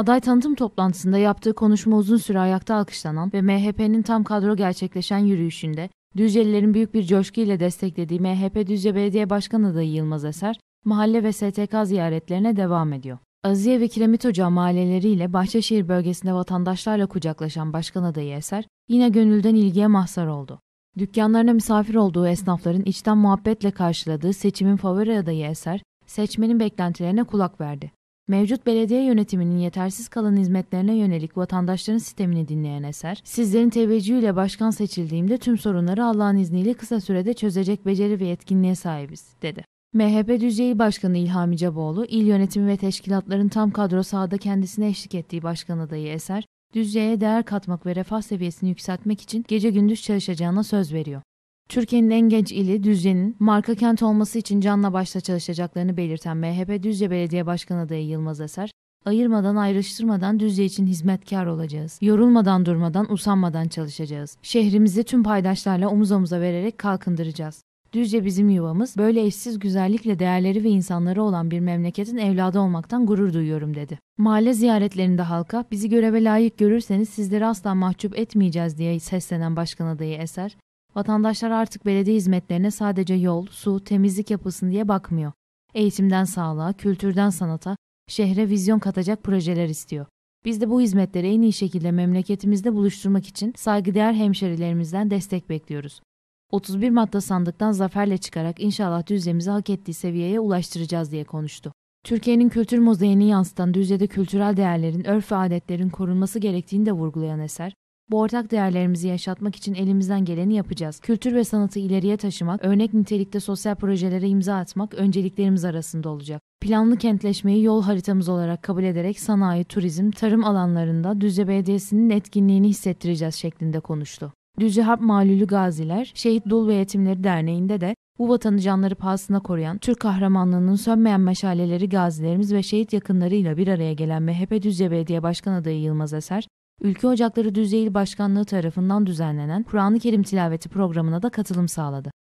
Aday tanıtım toplantısında yaptığı konuşma uzun süre ayakta alkışlanan ve MHP'nin tam kadro gerçekleşen yürüyüşünde Düzcelilerin büyük bir coşkuyla desteklediği MHP Düzce Belediye Başkanı adayı Yılmaz Eser, mahalle ve STK ziyaretlerine devam ediyor. Aziye ve Kiremit Ocağı mahalleleriyle Bahçeşehir bölgesinde vatandaşlarla kucaklaşan başkan adayı Eser, yine gönülden ilgiye mahzar oldu. Dükkanlarına misafir olduğu esnafların içten muhabbetle karşıladığı seçimin favori adayı Eser, seçmenin beklentilerine kulak verdi. Mevcut belediye yönetiminin yetersiz kalan hizmetlerine yönelik vatandaşların sistemini dinleyen eser, sizlerin teveccühüyle başkan seçildiğimde tüm sorunları Allah'ın izniyle kısa sürede çözecek beceri ve yetkinliğe sahibiz, dedi. MHP Düzceyi Başkanı İlhami Caboğlu, il yönetimi ve teşkilatların tam kadro sahada kendisine eşlik ettiği başkan adayı Eser, Düzce'ye değer katmak ve refah seviyesini yükseltmek için gece gündüz çalışacağına söz veriyor. Türkiye'nin en genç ili Düzce'nin marka kent olması için canla başla çalışacaklarını belirten MHP Düzce Belediye Başkanı adayı Yılmaz Eser, Ayırmadan ayrıştırmadan Düzce için hizmetkar olacağız. Yorulmadan durmadan usanmadan çalışacağız. Şehrimizi tüm paydaşlarla omuz omuza vererek kalkındıracağız. Düzce bizim yuvamız, böyle eşsiz güzellikle değerleri ve insanları olan bir memleketin evladı olmaktan gurur duyuyorum dedi. Mahalle ziyaretlerinde halka, bizi göreve layık görürseniz sizleri asla mahcup etmeyeceğiz diye seslenen başkan adayı Eser, Vatandaşlar artık belediye hizmetlerine sadece yol, su, temizlik yapılsın diye bakmıyor. Eğitimden sağlığa, kültürden sanata, şehre vizyon katacak projeler istiyor. Biz de bu hizmetleri en iyi şekilde memleketimizde buluşturmak için saygıdeğer hemşerilerimizden destek bekliyoruz. 31 madde sandıktan zaferle çıkarak inşallah Düzce'mizi hak ettiği seviyeye ulaştıracağız diye konuştu. Türkiye'nin kültür mozeyini yansıtan Düzce'de kültürel değerlerin, örf ve adetlerin korunması gerektiğini de vurgulayan eser, bu ortak değerlerimizi yaşatmak için elimizden geleni yapacağız. Kültür ve sanatı ileriye taşımak, örnek nitelikte sosyal projelere imza atmak önceliklerimiz arasında olacak. Planlı kentleşmeyi yol haritamız olarak kabul ederek sanayi, turizm, tarım alanlarında Düzce Belediyesi'nin etkinliğini hissettireceğiz şeklinde konuştu. Düzce hap Malulü Gaziler, Şehit Dul ve Yetimleri Derneği'nde de bu vatanı canları pahasına koruyan Türk kahramanlığının sönmeyen meşaleleri gazilerimiz ve şehit yakınlarıyla bir araya gelen MHP Düzce Belediye Başkan adayı Yılmaz Eser, Ülke Ocakları Düzeyil Başkanlığı tarafından düzenlenen Kur'an-ı Kerim tilaveti programına da katılım sağladı.